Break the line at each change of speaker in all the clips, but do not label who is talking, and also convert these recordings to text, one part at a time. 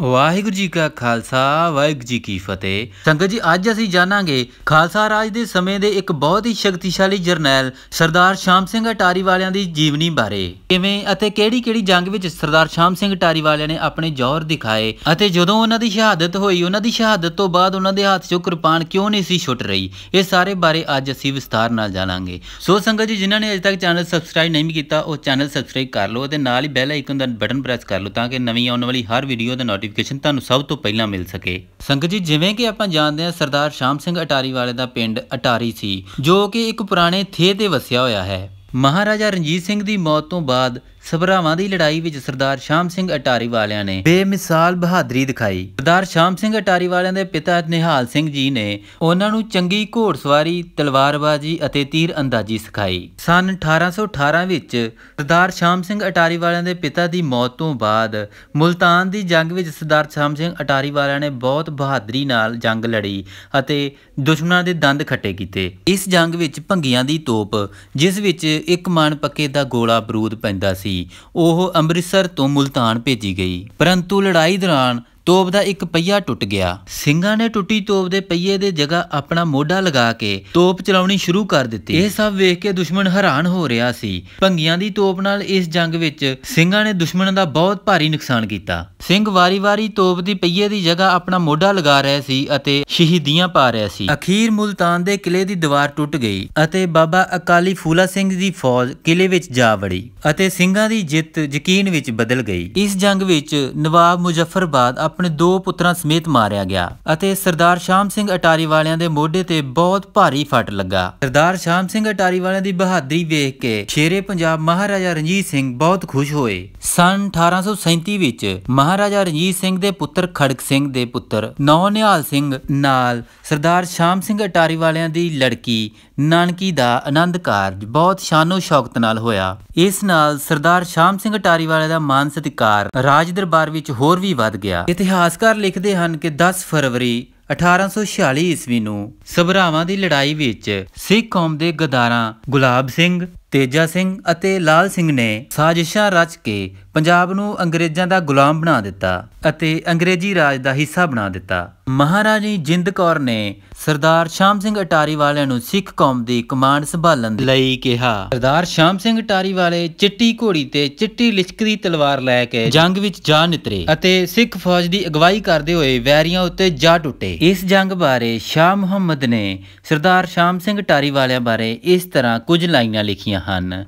ਵਾਹਿਗੁਰੂ ਜੀ ਕਾ ਖਾਲਸਾ ਵਾਹਿਗੁਰੂ ਜੀ ਕੀ ਫਤਿਹ ਸੰਗਤ ਜੀ ਅੱਜ ਅਸੀਂ ਜਾਣਾਂਗੇ ਖਾਲਸਾ ਰਾਜ ਦੇ ਸਮੇਂ ਦੇ ਇੱਕ ਬਹੁਤ ਹੀ ਸ਼ਕਤੀਸ਼ਾਲੀ ਜਰਨੈਲ ਸਰਦਾਰ ਸ਼ਾਮ ਸਿੰਘ ਟਾਰੀ ਵਾਲਿਆਂ ਦੀ ਜੀਵਨੀ ਬਾਰੇ ਕਿਵੇਂ ਅਤੇ ਕਿਹੜੀ-ਕਿਹੜੀ ਜੰਗ ਵਿੱਚ ਸਰਦਾਰ ਸ਼ਾਮ ਸਿੰਘ ਟਾਰੀ ਵਾਲਿਆਂ ਨੇ ਆਪਣੇ ਜੌਹਰ ਦਿਖਾਏ ਅਤੇ ਜਦੋਂ ਉਹਨਾਂ ਦੀ ਸ਼ਹਾਦਤ ਹੋਈ ਉਹਨਾਂ ਦੀ ਸ਼ਹਾਦਤ ਤੋਂ ਬਾਅਦ ਉਹਨਾਂ ਦੇ ਹੱਥ 'ਚੋਂ ਕਿਰਪਾਨ ਕਿਉਂ ਨਹੀਂ ਸੀ ਛੁੱਟ ਰਹੀ ਇਹ ਸਾਰੇ ਬਾਰੇ ਅੱਜ ਅਸੀਂ ਵਿਸਥਾਰ ਨਾਲ ਜਾਣਾਂਗੇ ਸੋ ਸੰਗਤ ਜੀ ਜਿਨ੍ਹਾਂ ਨੇ ਅਜੇ ਤੱਕ ਚੈਨਲ ਸਬਸਕ੍ਰਾਈਬ ਨਹੀਂ ਕੀਤਾ ਉਹ ਚੈਨਲ ਸਬਸਕ੍ਰਾਈਬ ਕਰ ਲਓ ਅਤੇ ਨਾਲ ਹੀ ਬੈਲ ਆਈਕਨ ਦਾ ਬਟਨ ਪ੍ਰੈਸ ਕਰ ਲਓ ਤਾਂ ਕਿ ਨਵੀਂ ਆਉਣ ਵਾਲੀ ਹਰ ਵੀਡੀਓ ਦਾ ਨੋਟੀਫਿਕੇਸ਼ਨ ਨੋਟੀਫਿਕੇਸ਼ਨ ਤੁਹਾਨੂੰ ਸਭ ਤੋਂ ਪਹਿਲਾਂ ਮਿਲ ਸਕੇ ਸੰਗਤ ਜੀ ਜਿਵੇਂ ਕਿ ਆਪਾਂ ਜਾਣਦੇ ਹਾਂ ਸਰਦਾਰ ਸ਼ਾਮ ਸਿੰਘ ਅਟਾਰੀ ਵਾਲੇ ਦਾ ਪਿੰਡ ਅਟਾਰੀ ਸੀ ਜੋ ਕਿ ਇੱਕ ਪੁਰਾਣੇ ਥੇ ਤੇ ਵਸਿਆ ਹੋਇਆ ਹੈ ਮਹਾਰਾਜਾ ਰਣਜੀਤ ਸਿੰਘ ਦੀ ਮੌਤ ਤੋਂ ਬਾਅਦ ਸਭਰਾਵਾਂ ਦੀ ਲੜਾਈ ਵਿੱਚ ਸਰਦਾਰ ਸ਼ਾਮ ਸਿੰਘ ਅਟਾਰੀ ਵਾਲਿਆਂ ਨੇ ਬੇਮਿਸਾਲ ਬਹਾਦਰੀ ਦਿਖਾਈ ਸਰਦਾਰ ਸ਼ਾਮ ਸਿੰਘ ਅਟਾਰੀ ਵਾਲਿਆਂ ਦੇ ਪਿਤਾ ਨਿਹਾਲ ਸਿੰਘ ਜੀ ਨੇ ਉਹਨਾਂ ਨੂੰ ਚੰਗੀ ਘੋੜਸਵਾਰੀ ਤਲਵਾਰਬਾਜ਼ੀ ਅਤੇ ਤੀਰ ਅੰਦਾਜ਼ੀ ਸਿਖਾਈ ਸਨ 1818 ਵਿੱਚ ਸਰਦਾਰ ਸ਼ਾਮ ਸਿੰਘ ਅਟਾਰੀ ਵਾਲਿਆਂ ਦੇ ਪਿਤਾ ਦੀ ਮੌਤ ਤੋਂ ਬਾਅਦ ਮੁਲਤਾਨ ਦੀ ਜੰਗ ਵਿੱਚ ਸਰਦਾਰ ਸ਼ਾਮ ਸਿੰਘ ਅਟਾਰੀ ਵਾਲਿਆਂ ਨੇ ਬਹੁਤ ਬਹਾਦਰੀ ਨਾਲ ਜੰਗ ਲੜੀ ਅਤੇ ਦੁਸ਼ਮਣਾਂ ਦੇ ਦੰਦ ਖੱਟੇ ਕੀਤੇ ਇਸ ਜੰਗ ਵਿੱਚ ਭੰਗੀਆਂ ਦੀ ਤੋਪ ਜਿਸ ਵਿੱਚ ਇੱਕ ਮਾਨ ਪੱਕੇ ਦਾ ਗੋਲਾ ਬਰੂਦ ਪੈਂਦਾ ਸੀ ਉਹ ਅੰਮ੍ਰਿਤਸਰ ਤੋਂ ਮੁਲਤਾਨ ਭੇਜੀ ਗਈ ਪਰੰਤੂ ਲੜਾਈ ਦੌਰਾਨ ਤੋਪ ਦਾ ਇੱਕ ਪਹੀਆ ਟੁੱਟ ਗਿਆ ਸਿੰਘਾਂ ਨੇ ਟੁੱਟੀ ਤੋਪ ਦੇ ਪਹੀਏ ਦੇ ਜਗ੍ਹਾ ਆਪਣਾ ਮੋਢਾ ਲਗਾ ਕੇ ਤੋਪ ਚਲਾਉਣੀ ਸ਼ੁਰੂ ਕਰ ਦਿੱਤੀ ਇਹ ਸਭ ਵੇਖ ਕੇ ਦੁਸ਼ਮਣ ਹੈਰਾਨ ਹੋ ਰਿਹਾ ਸੀ ਭੰਗੀਆਂ ਦੀ ਤੋਪ ਨਾਲ ਇਸ ਜੰਗ ਵਿੱਚ ਸਿੰਘਾਂ ਨੇ ਦੁਸ਼ਮਣ ਦਾ ਬਹੁਤ ਭਾਰੀ ਨੁਕਸਾਨ ਕੀਤਾ ਸਿੰਘ ਵਾਰੀ-ਵਾਰੀ ਤੋਪ ਦੀ ਪਹੀਏ ਦੀ ਜਗ੍ਹਾ ਆਪਣਾ ਮੋਢਾ ਲਗਾ ਰਿਹਾ ਸੀ ਅਤੇ ਸ਼ਹੀਦੀਆਂ ਪਾ ਰਿਹਾ ਸੀ ਅਖੀਰ ਮੁਲਤਾਨ ਦੇ ਕਿਲੇ ਦੀ ਦੀਵਾਰ ਟੁੱਟ ਗਈ ਅਤੇ ਬਾਬਾ ਅਕਾਲੀ ਫੂਲਾ ਸਿੰਘ ਦੀ ਫੌਜ ਕਿਲੇ ਵਿੱਚ ਜਾ ਵੜੀ ਅਤੇ ਸਿੰਘਾਂ ਦੀ ਜਿੱਤ ਯਕੀਨ ਵਿੱਚ ਬਦਲ ਗਈ ਇਸ ਜੰਗ ਵਿੱਚ ਨਵਾਬ ਮੁਜ਼ੱਫਰਬਾਦ ਆਪਣੇ ਦੋ ਪੁੱਤਰਾਂ ਸਮੇਤ ਮਾਰਿਆ ਗਿਆ ਅਤੇ ਸਰਦਾਰ ਸ਼ਾਮ ਸਿੰਘ ਅਟਾਰੀ ਵਾਲਿਆਂ ਦੇ ਮੋਢੇ ਤੇ ਬਹੁਤ ਭਾਰੀ ਫੱਟ ਲੱਗਾ ਸਰਦਾਰ ਸ਼ਾਮ ਸਿੰਘ ਅਟਾਰੀ ਵਾਲਿਆਂ ਦੀ ਬਹਾਦਰੀ ਵੇਖ ਕੇ ਸ਼ੇਰੇ ਪੰਜਾਬ ਮਹਾਰਾਜਾ ਰਣਜੀਤ ਸਿੰਘ ਬਹੁਤ ਖੁਸ਼ ਹੋਏ ਸਨ 1837 ਵਿੱਚ ਮਹਾਰਾਜਾ ਰਣਜੀਤ ਸਿੰਘ ਦੇ ਪੁੱਤਰ ਖੜਕ ਸਿੰਘ ਦੇ ਪੁੱਤਰ ਨੌਨਿਹਾਲ ਸਿੰਘ ਨਾਲ ਸਰਦਾਰ ਸ਼ਾਮ ਸਿੰਘ ਅਟਾਰੀ ਵਾਲਿਆਂ ਦੀ ਲੜਕੀ ਨਾਨਕੀ ਦਾ ਆਨੰਦ ਕਾਰਜ ਬਹੁਤ ਸ਼ਾਨੋ ਸ਼ੌਕਤ ਨਾਲ ਹੋਇਆ ਇਸ ਨਾਲ ਸਰਦਾਰ ਸ਼ਾਮ ਸਿੰਘ ਅਟਾਰੀ ਵਾਲੇ ਦਾ ਮਾਨ ਸਤਿਕਾਰ ਰਾਜ ਦਰਬਾਰ ਵਿੱਚ ਹੋਰ ਵੀ ਵੱਧ ਗਿਆ ਇਤਿਹਾਸਕਾਰ ਲਿਖਦੇ ਹਨ ਕਿ 10 ਫਰਵਰੀ 1846 ਈਸਵੀ ਨੂੰ ਸਭਰਾਵਾਂ ਦੀ ਲੜਾਈ ਵਿੱਚ ਸਿੱਖ ਕੌਮ ਦੇ ਗਦਾਰਾਂ ਗੁਲਾਬ ਸਿੰਘ ਤੇਜਾ ਸਿੰਘ ਅਤੇ ਲਾਲ ਸਿੰਘ ਨੇ ਸਾਜ਼ਿਸ਼ਾਂ ਰਚ ਕੇ ਪੰਜਾਬ ਨੂੰ ਅੰਗਰੇਜ਼ਾਂ ਦਾ ਗੁਲਾਮ ਬਣਾ ਦਿੱਤਾ ਅਤੇ ਅੰਗਰੇਜ਼ੀ ਰਾਜ ਦਾ ਹਿੱਸਾ ਬਣਾ ਦਿੱਤਾ ਮਹਾਰਾਣੀ ਜਿੰਦ ਕੌਰ ਨੇ ਸਰਦਾਰ ਸ਼ਾਮ ਸਿੰਘ ਅਟਾਰੀ ਵਾਲਿਆਂ ਨੂੰ ਸਿੱਖ ਕੌਮ ਦੀ ਕਮਾਂਡ ਸੰਭਾਲਣ ਲਈ ਕਿਹਾ ਸਰਦਾਰ ਸ਼ਾਮ ਸਿੰਘ ਅਟਾਰੀ ਵਾਲੇ ਚਿੱਟੀ ਘੋੜੀ ਤੇ ਚਿੱਟੀ ਲਿਸ਼ਕਰੀ ਤਲਵਾਰ ਲੈ ਕੇ ਜੰਗ ਵਿੱਚ ਜਾ ਨਿਤਰੇ ਅਤੇ ਸਿੱਖ ਫੌਜ ਦੀ ਅਗਵਾਈ ਕਰਦੇ ਹੋਏ ਵੈਰੀਆਂ ਉੱਤੇ ਜਾ ਟੁੱਟੇ ਇਸ ਜੰਗ ਬਾਰੇ ਸ਼ਾਹ ਮੁਹੰਮਦ ਨੇ ਸਰਦਾਰ ਸ਼ਾਮ ਸਿੰਘ ਅਟਾਰੀ ਵਾਲਿਆਂ ਬਾਰੇ ਇਸ ਤਰ੍ਹਾਂ ਕੁਝ ਲਾਈਨਾਂ ਲਿਖੀਆਂ ਹੋਈਆਂ ਹਨ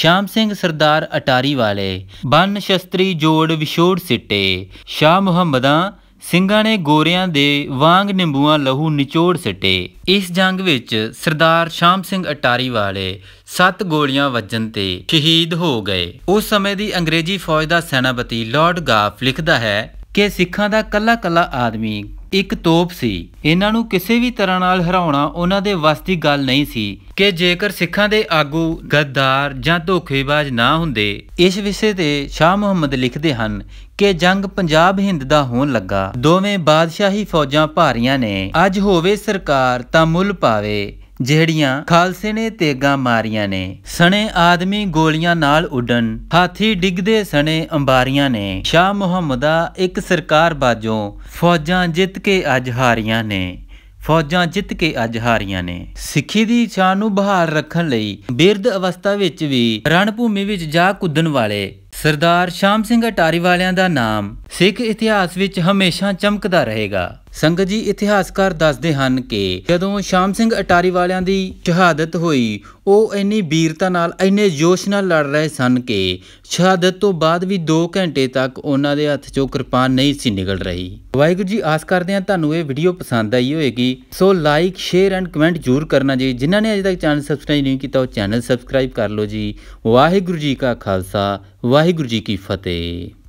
ਸ਼ਾਮ ਸਿੰਘ ਸਰਦਾਰ ਅਟਾਰੀ ਵਾਲੇ ਬੰਨ ਸ਼ਸਤਰੀ ਜੋੜ ਵਿਛੋੜ ਸਿੱਟੇ ਸ਼ਾਹ ਮੁਹੰਮਦਾਂ ਸਿੰਘਾਂ ਨੇ ਗੋਰਿਆਂ ਦੇ ਵਾਂਗ ਨਿੰਬੂਆਂ ਲਹੂ ਨਿਚੋੜ ਸਿੱਟੇ ਇਸ ਜੰਗ ਵਿੱਚ ਸਰਦਾਰ ਸ਼ਾਮ ਸਿੰਘ ਅਟਾਰੀ ਵਾਲੇ 7 ਗੋਲੀਆਂ ਵੱਜਣ ਤੇ ਸ਼ਹੀਦ ਹੋ ਗਏ ਉਸ ਸਮੇਂ ਦੀ ਅੰਗਰੇਜ਼ੀ ਫੌਜ ਦਾ ਸੈਨਾਪਤੀ ਲਾਰਡ ਗਾਫ ਲਿਖਦਾ ਹੈ ਕਿ ਸਿੱਖਾਂ ਦਾ ਕੱਲਾ ਕੱਲਾ ਆਦਮੀ ਇੱਕ ਤੋਪ ਸੀ ਇਹਨਾਂ ਨੂੰ ਕਿਸੇ ਵੀ ਤਰ੍ਹਾਂ ਨਾਲ ਹਰਾਉਣਾ ਉਹਨਾਂ ਦੇ ਵਸ ਦੀ ਗੱਲ ਨਹੀਂ ਸੀ ਕਿ ਜੇਕਰ ਸਿੱਖਾਂ ਦੇ ਆਗੂ ਗੱਦਾਰ ਜਾਂ ਧੋਖੇਬਾਜ਼ ਨਾ ਹੁੰਦੇ ਇਸ ਵਿਸ਼ੇ ਤੇ ਸ਼ਾਹ ਮੁਹੰਮਦ ਲਿਖਦੇ ਹਨ ਕਿ ਜੰਗ ਪੰਜਾਬ ਹਿੰਦ ਦਾ ਹੋਣ ਲੱਗਾ ਦੋਵੇਂ ਬਾਦਸ਼ਾਹੀ ਫੌਜਾਂ ਭਾਰੀਆਂ ਨੇ ਅੱਜ ਹੋਵੇ ਸਰਕਾਰ ਤਾਂ ਮੁੱਲ ਪਾਵੇ ਜਿਹੜੀਆਂ ਖਾਲਸੇ ਨੇ ਤੇਗਾ ਮਾਰੀਆਂ ਨੇ ਸਣੇ ਆਦਮੀ ਗੋਲੀਆਂ ਨਾਲ ਉਡਣ ਹਾਥੀ ਡਿੱਗਦੇ ਸਣੇ ਅੰਬਾਰੀਆਂ ਨੇ ਸ਼ਾਹ ਮੁਹੰਮਦਾ ਇੱਕ ਸਰਕਾਰ ਬਾਜੋਂ ਫੌਜਾਂ ਜਿੱਤ ਕੇ ਅੱਜ ਹਾਰੀਆਂ ਨੇ ਫੌਜਾਂ ਜਿੱਤ ਕੇ ਅੱਜ ਹਾਰੀਆਂ ਨੇ ਸਿੱਖੀ ਦੀ ਛਾਂ ਨੂੰ ਬਹਾਲ ਰੱਖਣ ਲਈ ਬਿਰਧ ਅਵਸਥਾ ਵਿੱਚ ਵੀ ਰਣਭੂਮੀ ਵਿੱਚ ਜਾ ਕੁੱਦਣ ਵਾਲੇ ਸਰਦਾਰ ਸ਼ਾਮ ਸਿੰਘ ਅਟਾਰੀ ਵਾਲਿਆਂ ਦਾ ਨਾਮ ਸਿੱਖ ਇਤਿਹਾਸ ਵਿੱਚ ਹਮੇਸ਼ਾ ਚਮਕਦਾ ਰਹੇਗਾ ਸੰਗਤ ਜੀ ਇਤਿਹਾਸਕਾਰ ਦੱਸਦੇ ਹਨ ਕਿ ਜਦੋਂ ਸ਼ਾਮ ਸਿੰਘ ਅਟਾਰੀ ਵਾਲਿਆਂ ਦੀ ਸ਼ਹਾਦਤ ਹੋਈ ਉਹ ਇੰਨੀ ਬੀਰਤਾ ਨਾਲ ਇੰਨੇ ਜੋਸ਼ ਨਾਲ ਲੜ ਰਹੇ ਸਨ ਕਿ ਸ਼ਹਾਦਤ ਤੋਂ ਬਾਅਦ ਵੀ 2 ਘੰਟੇ ਤੱਕ ਉਹਨਾਂ ਦੇ ਹੱਥ 'ਚੋਂ ਕਿਰਪਾਨ ਨਹੀਂ ਸੀ ਨਿਕਲ ਰਹੀ ਵਾਹਿਗੁਰੂ ਜੀ ਆਸ ਕਰਦੇ ਹਾਂ ਤੁਹਾਨੂੰ ਇਹ ਵੀਡੀਓ ਪਸੰਦ ਆਈ ਹੋਵੇਗੀ so like share and comment ਜ਼ਰੂਰ ਕਰਨਾ ਜੀ ਜਿਨ੍ਹਾਂ ਨੇ ਅਜੇ ਤੱਕ ਚੈਨਲ ਸਬਸਕ੍ਰਾਈਬ ਨਹੀਂ ਕੀਤਾ ਉਹ ਚੈਨਲ ਸਬਸਕ੍ਰਾਈਬ ਕਰ ਲਓ ਜੀ ਵਾਹਿਗੁਰੂ ਜੀ ਕਾ ਖਾਲਸਾ ਵਾਹਿਗੁਰੂ ਜੀ ਕੀ ਫਤਿਹ